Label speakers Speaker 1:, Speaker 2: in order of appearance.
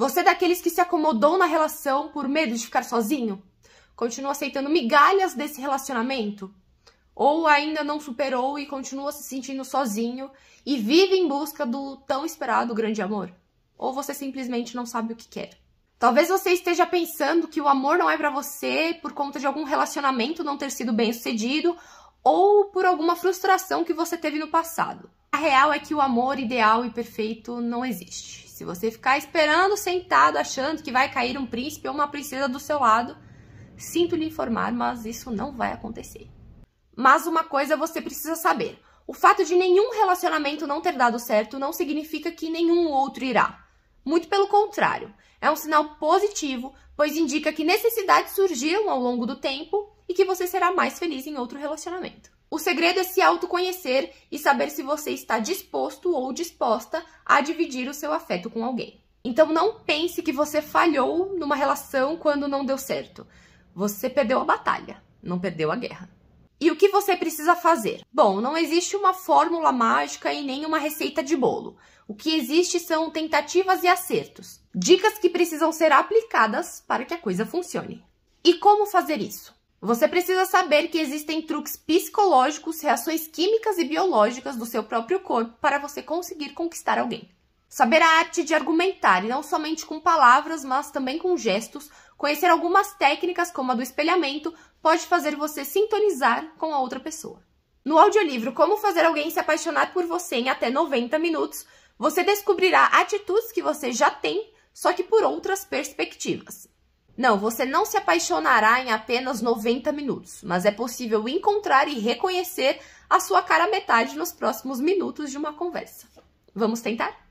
Speaker 1: Você é daqueles que se acomodou na relação por medo de ficar sozinho? Continua aceitando migalhas desse relacionamento? Ou ainda não superou e continua se sentindo sozinho e vive em busca do tão esperado grande amor? Ou você simplesmente não sabe o que quer? Talvez você esteja pensando que o amor não é para você por conta de algum relacionamento não ter sido bem sucedido ou por alguma frustração que você teve no passado. A real é que o amor ideal e perfeito não existe. Se você ficar esperando sentado, achando que vai cair um príncipe ou uma princesa do seu lado, sinto lhe informar, mas isso não vai acontecer. Mas uma coisa você precisa saber: o fato de nenhum relacionamento não ter dado certo não significa que nenhum outro irá. Muito pelo contrário, é um sinal positivo, pois indica que necessidades surgiram ao longo do tempo e que você será mais feliz em outro relacionamento. O segredo é se autoconhecer e saber se você está disposto ou disposta a dividir o seu afeto com alguém. Então não pense que você falhou numa relação quando não deu certo. Você perdeu a batalha, não perdeu a guerra. E o que você precisa fazer? Bom, não existe uma fórmula mágica e nem uma receita de bolo. O que existe são tentativas e acertos, dicas que precisam ser aplicadas para que a coisa funcione. E como fazer isso? Você precisa saber que existem truques psicológicos, reações químicas e biológicas do seu próprio corpo para você conseguir conquistar alguém. Saber a arte de argumentar, e não somente com palavras, mas também com gestos, conhecer algumas técnicas, como a do espelhamento, pode fazer você sintonizar com a outra pessoa. No audiolivro Como Fazer Alguém Se Apaixonar por Você em Até 90 Minutos, você descobrirá atitudes que você já tem, só que por outras perspectivas. Não, você não se apaixonará em apenas 90 minutos, mas é possível encontrar e reconhecer a sua cara metade nos próximos minutos de uma conversa. Vamos tentar?